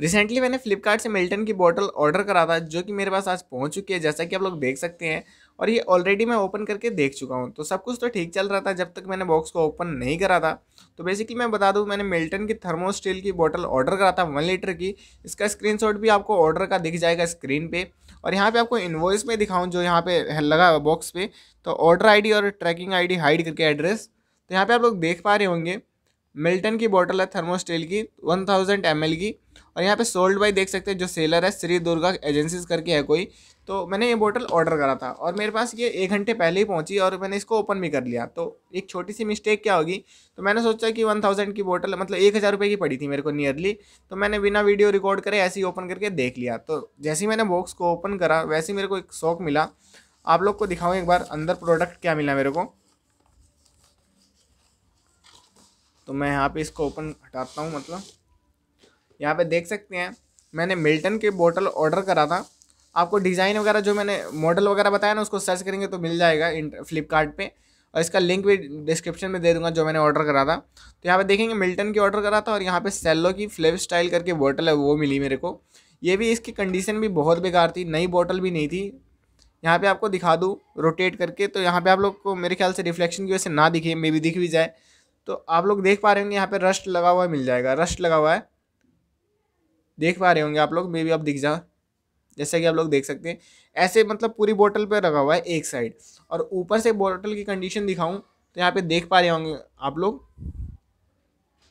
recently मैंने फ्लिपकार्ट से Milton की बॉटल ऑर्डर करा था जो कि मेरे पास आज पहुंच चुकी है जैसा कि आप लोग देख सकते हैं और ये ऑलरेडी मैं ओपन करके देख चुका हूँ तो सब कुछ तो ठीक चल रहा था जब तक मैंने बॉक्स को ओपन नहीं करा था तो बेसिकली मैं बता दूँ मैंने मिल्टन की थर्मो स्टील की बॉटल ऑर्डर करा था वन लीटर की इसका स्क्रीन भी आपको ऑर्डर का दिख जाएगा स्क्रीन पर और यहाँ पर आपको इन्वॉइस में दिखाऊँ जो यहाँ पर लगा बॉक्स पर तो ऑर्डर आई और ट्रैकिंग आई हाइड करके एड्रेस तो यहाँ पर आप लोग देख पा रहे होंगे मिल्टन की बॉटल है थर्मोस्टेल की वन थाउजेंड एम की और यहाँ पे सोल्ड बाई देख सकते हैं जो सेलर है श्री दुर्गा एजेंसीज करके है कोई तो मैंने ये बोतल ऑर्डर करा था और मेरे पास ये एक घंटे पहले ही पहुंची और मैंने इसको ओपन भी कर लिया तो एक छोटी सी मिस्टेक क्या होगी तो मैंने सोचा कि वन थाउजेंड की बोतल मतलब एक हज़ार रुपये की पड़ी थी मेरे को नियरली तो मैंने बिना वीडियो रिकॉर्ड करे ऐसे ही ओपन करके देख लिया तो जैसे ही मैंने बॉक्स को ओपन करा वैसे ही मेरे को एक शौक मिला आप लोग को दिखाऊँ एक बार अंदर प्रोडक्ट क्या मिला मेरे को तो मैं यहाँ पर इसको ओपन हटाता हूँ मतलब यहाँ पे देख सकते हैं मैंने मिल्टन की बोतल ऑर्डर करा था आपको डिज़ाइन वगैरह जो मैंने मॉडल वगैरह बताया ना उसको सर्च करेंगे तो मिल जाएगा फ्लिपकार्ट और इसका लिंक भी डिस्क्रिप्शन में दे दूंगा जो मैंने ऑर्डर करा था तो यहाँ पे देखेंगे मिल्टन की ऑर्डर करा था और यहाँ पे सेल्लो की फ्लेव स्टाइल करके बोटल है वो मिली मेरे को ये भी इसकी कंडीशन भी बहुत बेकार थी नई बोटल भी नहीं थी यहाँ पे आपको दिखा दूँ रोटेट करके तो यहाँ पे आप लोग को मेरे ख्याल से रिफ्लेक्शन की वजह से ना दिखे मे भी दिख भी जाए तो आप लोग देख पा रहे होंगे यहाँ पे रस्ट लगा हुआ मिल जाएगा रस्ट लगा हुआ है देख पा रहे होंगे आप लोग मे भी आप दिख जा जैसे कि आप लोग देख सकते हैं ऐसे मतलब पूरी बोतल पर रखा हुआ है एक साइड और ऊपर से बोतल की कंडीशन दिखाऊं तो यहाँ पे देख पा रहे होंगे आप लोग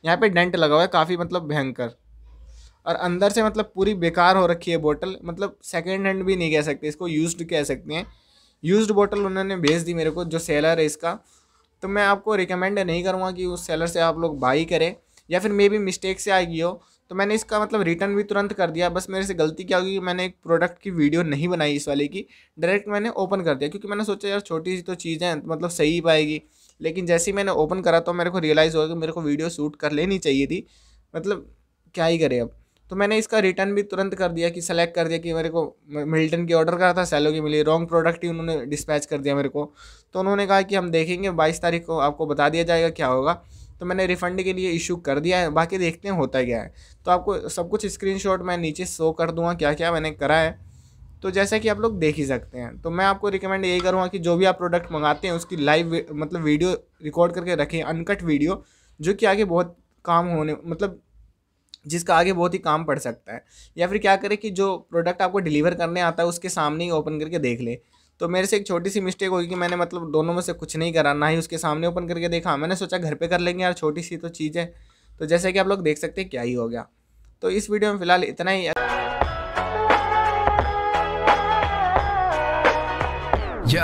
यहाँ पे डेंट लगा हुआ है काफ़ी मतलब भयंकर और अंदर से मतलब पूरी बेकार हो रखी है बोतल मतलब सेकेंड हैंड भी नहीं कह सकते इसको यूज्ड कह सकते हैं यूज्ड बोतल उन्होंने भेज दी मेरे को जो सेलर है इसका तो मैं आपको रिकमेंड नहीं करूँगा कि उस सेलर से आप लोग बाई करें या फिर मे बी मिस्टेक से आएगी हो तो मैंने इसका मतलब रिटर्न भी तुरंत कर दिया बस मेरे से गलती क्या हुई कि मैंने एक प्रोडक्ट की वीडियो नहीं बनाई इस वाले की डायरेक्ट मैंने ओपन कर दिया क्योंकि मैंने सोचा यार छोटी सी तो चीज़ें है मतलब सही ही पाएगी लेकिन जैसे ही मैंने ओपन करा तो मेरे को रियलाइज़ हुआ कि मेरे को वीडियो शूट कर लेनी चाहिए थी मतलब क्या ही करें अब तो मैंने इसका रिटर्न भी तुरंत कर दिया कि सेलेक्ट कर दिया कि मेरे को मिल्टन की ऑर्डर करा था सैलो की मिली रॉन्ग प्रोडक्ट ही उन्होंने डिस्पैच कर दिया मेरे को तो उन्होंने कहा कि हम देखेंगे बाईस तारीख को आपको बता दिया जाएगा क्या होगा तो मैंने रिफ़ंड के लिए इशू कर दिया है बाकी देखते हैं होता है क्या है तो आपको सब कुछ स्क्रीनशॉट मैं नीचे शो कर दूंगा क्या क्या मैंने करा है तो जैसा कि आप लोग देख ही सकते हैं तो मैं आपको रिकमेंड यही करूँगा कि जो भी आप प्रोडक्ट मंगाते हैं उसकी लाइव मतलब वीडियो रिकॉर्ड करके रखें अनकट वीडियो जो कि आगे बहुत काम होने मतलब जिसका आगे बहुत ही काम पड़ सकता है या फिर क्या करें कि जो प्रोडक्ट आपको डिलीवर करने आता है उसके सामने ही ओपन करके देख ले तो मेरे से एक छोटी सी मिस्टेक होगी कि मैंने मतलब दोनों में से कुछ नहीं करा ना ही उसके सामने ओपन करके देखा मैंने सोचा घर पे कर लेंगे यार छोटी सी तो चीज़ है तो जैसे कि आप लोग देख सकते हैं क्या ही हो गया तो इस वीडियो में फ़िलहाल इतना ही Yo,